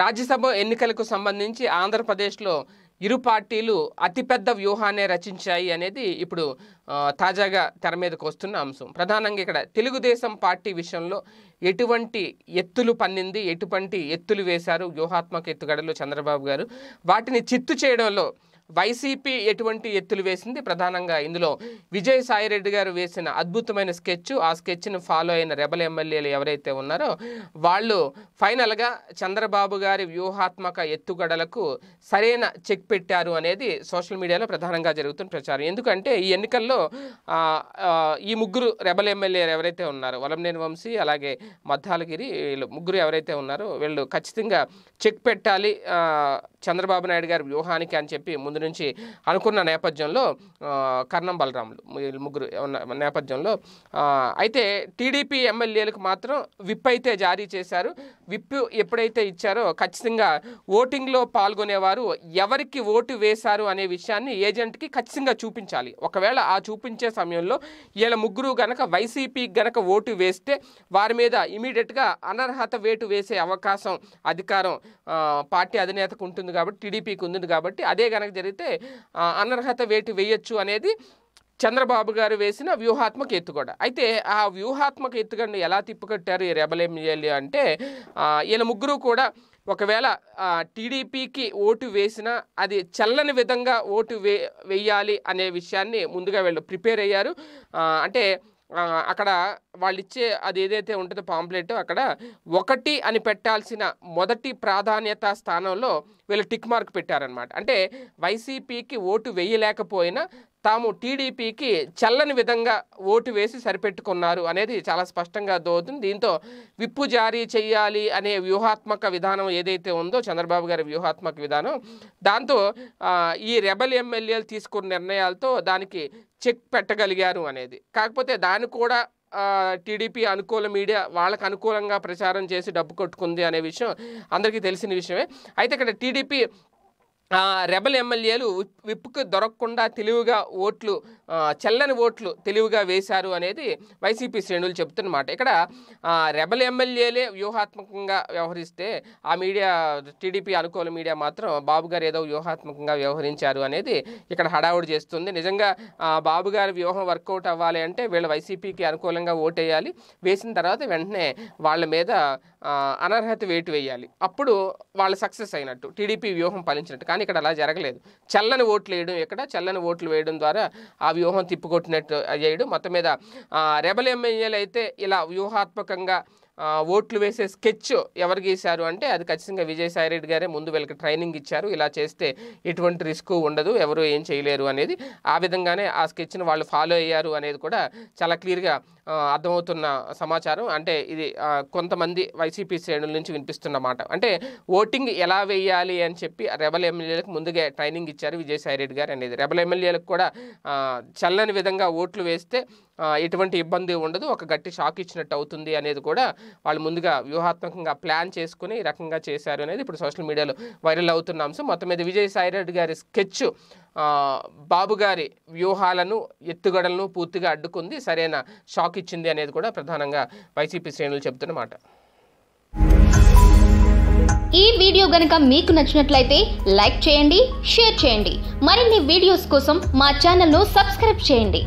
రాజ్యసభ ఎన్నికలకు సంబంధించి ఆంధ్రప్రదేశ్లో ఇరు పార్టీలు అతిపెద్ద వ్యూహాన్ని రచించాయి అనేది ఇప్పుడు తాజాగా తెర మీదకు వస్తున్న అంశం ప్రధానంగా ఇక్కడ తెలుగుదేశం పార్టీ విషయంలో ఎటువంటి ఎత్తులు పన్నింది ఎటువంటి ఎత్తులు వేశారు వ్యూహాత్మక ఎత్తుగడలు చంద్రబాబు గారు వాటిని చిత్తు చేయడంలో వైసీపీ ఎటువంటి ఎత్తులు వేసింది ప్రధానంగా ఇందులో సాయిరెడ్డి గారు వేసిన అద్భుతమైన స్కెచ్ ఆ స్కెచ్ను ఫాలో అయిన రెబల్ ఎమ్మెల్యేలు ఎవరైతే ఉన్నారో వాళ్ళు ఫైనల్గా చంద్రబాబు గారి వ్యూహాత్మక ఎత్తుగడలకు సరైన చెక్ పెట్టారు అనేది సోషల్ మీడియాలో ప్రధానంగా జరుగుతున్న ప్రచారం ఎందుకంటే ఈ ఎన్నికల్లో ఈ ముగ్గురు రెబల్ ఎమ్మెల్యేలు ఎవరైతే ఉన్నారో వలంనేని వంశీ అలాగే మద్దాలగిరి వీళ్ళు ముగ్గురు ఎవరైతే ఉన్నారో వీళ్ళు ఖచ్చితంగా చెక్ పెట్టాలి చంద్రబాబు నాయుడు గారి వ్యూహానికి అని చెప్పి ముందు గురించి అనుకున్న నేపథ్యంలో కర్ణం బలరాములు ముగ్గురు నేపథ్యంలో అయితే టీడీపీ ఎమ్మెల్యేలకు మాత్రం విప్ అయితే జారీ చేశారు విప్ ఎప్పుడైతే ఇచ్చారో ఖచ్చితంగా ఓటింగ్లో పాల్గొనేవారు ఎవరికి ఓటు వేశారు అనే విషయాన్ని ఏజెంట్కి ఖచ్చితంగా చూపించాలి ఒకవేళ ఆ చూపించే సమయంలో వీళ్ళ ముగ్గురు గనక వైసీపీ గనక ఓటు వేస్తే వారి మీద ఇమీడియట్గా అనర్హత వేటు వేసే అవకాశం అధికారం పార్టీ అధినేతకు ఉంటుంది కాబట్టి టీడీపీకి ఉంది కాబట్టి అదే గనక జరిగితే ఎవరైతే అనర్హత వేటు వేయొచ్చు అనేది చంద్రబాబు గారు వేసిన వ్యూహాత్మక ఎత్తుగడ అయితే ఆ వ్యూహాత్మక ఎత్తుగడను ఎలా తిప్పుకట్టారు ఈ రెబల్ ఎమ్మెల్యే అంటే ఈయన ముగ్గురు కూడా ఒకవేళ టీడీపీకి ఓటు వేసినా అది చల్లని విధంగా ఓటు వే వేయాలి అనే విషయాన్ని ముందుగా వీళ్ళు ప్రిపేర్ అయ్యారు అంటే అక్కడ వాళ్ళు ఇచ్చే అది ఏదైతే ఉంటుందో పాంప్లెట్ అక్కడ ఒకటి అని పెట్టాల్సిన మొదటి ప్రాధాన్యత స్థానంలో వీళ్ళు టిక్ మార్క్ పెట్టారనమాట అంటే వైసీపీకి ఓటు వేయలేకపోయినా తాము టీడీపీకి చల్లని విధంగా ఓటు వేసి సరిపెట్టుకున్నారు అనేది చాలా స్పష్టంగా దోతుంది దీంతో విప్పు జారీ చేయాలి అనే వ్యూహాత్మక విధానం ఏదైతే ఉందో చంద్రబాబు గారి వ్యూహాత్మక విధానం దాంతో ఈ రెబల్ ఎమ్మెల్యేలు తీసుకున్న నిర్ణయాలతో దానికి చెక్ పెట్టగలిగారు అనేది కాకపోతే దాన్ని కూడా టీడీపీ అనుకూల మీడియా వాళ్ళకు అనుకూలంగా ప్రచారం చేసి డబ్బు కొట్టుకుంది అనే విషయం అందరికీ తెలిసిన విషయమే అయితే ఇక్కడ టీడీపీ రెబల్ ఎమ్మెల్యేలు విప్పుకు దొరకకుండా తెలివిగా ఓట్లు చెల్లని ఓట్లు తెలివిగా వేశారు అనేది వైసీపీ శ్రేణులు చెబుతున్నమాట ఇక్కడ రెబల్ ఎమ్మెల్యేలే వ్యూహాత్మకంగా వ్యవహరిస్తే ఆ మీడియా టీడీపీ అనుకూల మీడియా మాత్రం బాబు గారు ఏదో వ్యూహాత్మకంగా వ్యవహరించారు అనేది ఇక్కడ హడావుడి చేస్తుంది నిజంగా బాబు గారి వ్యూహం వర్కౌట్ అవ్వాలి అంటే వీళ్ళు వైసీపీకి అనుకూలంగా ఓటేయాలి వేసిన తర్వాత వెంటనే వాళ్ళ మీద అనర్హత వేటు వేయాలి అప్పుడు వాళ్ళ సక్సెస్ అయినట్టు టీడీపీ వ్యూహం ఫలించినట్టు కానీ ఇక్కడ అలా జరగలేదు చల్లని ఓట్లు వేయడం ఇక్కడ చల్లని ఓట్లు వేయడం ద్వారా ఆ వ్యూహం తిప్పుకొట్టినట్టు అయ్యాడు మొత్తం మీద రెబల్ ఎమ్మెల్యేలు అయితే ఇలా వ్యూహాత్మకంగా ఓట్లు వేసే స్కెచ్ ఎవరు గీశారు అంటే అది ఖచ్చితంగా విజయసాయిరెడ్డి గారే ముందు వీళ్ళకి ట్రైనింగ్ ఇచ్చారు ఇలా చేస్తే ఎటువంటి రిస్క్ ఉండదు ఎవరు ఏం చేయలేరు అనేది ఆ విధంగానే ఆ స్కెచ్ను వాళ్ళు ఫాలో అయ్యారు అనేది కూడా చాలా క్లియర్గా అర్థమవుతున్న సమాచారం అంటే ఇది కొంతమంది వైసీపీ శ్రేణుల నుంచి వినిపిస్తున్న మాట అంటే ఓటింగ్ ఎలా వేయాలి అని చెప్పి రెబల్ ఎమ్మెల్యేలకు ముందుగా ట్రైనింగ్ ఇచ్చారు విజయసాయి రెడ్డి గారు అనేది రెబల్ ఎమ్మెల్యేలకు కూడా చల్లని విధంగా ఓట్లు వేస్తే ఎటువంటి ఇబ్బంది ఉండదు ఒక గట్టి షాక్ ఇచ్చినట్టు అవుతుంది అనేది కూడా వాళ్ళు ముందుగా వ్యూహాత్మకంగా ప్లాన్ చేసుకుని ఈ రకంగా చేశారు అనేది ఇప్పుడు సోషల్ మీడియాలో వైరల్ అవుతున్న అంశం మొత్తం మీద విజయసాయి రెడ్డి గారి స్కెచ్ బాబుగారి వ్యూహాలను ఎత్తుగడలను పూర్తిగా అడ్డుకుంది సరైన షాక్ ఇచ్చింది అనేది కూడా ప్రధానంగా వైసీపీ శ్రేణులు చెబుతున్నమాట ఈ వీడియో గనక మీకు నచ్చినట్లయితే లైక్ చేయండి షేర్ చేయండి మరిన్ని వీడియోస్ కోసం మా ఛానల్ను సబ్స్క్రైబ్ చేయండి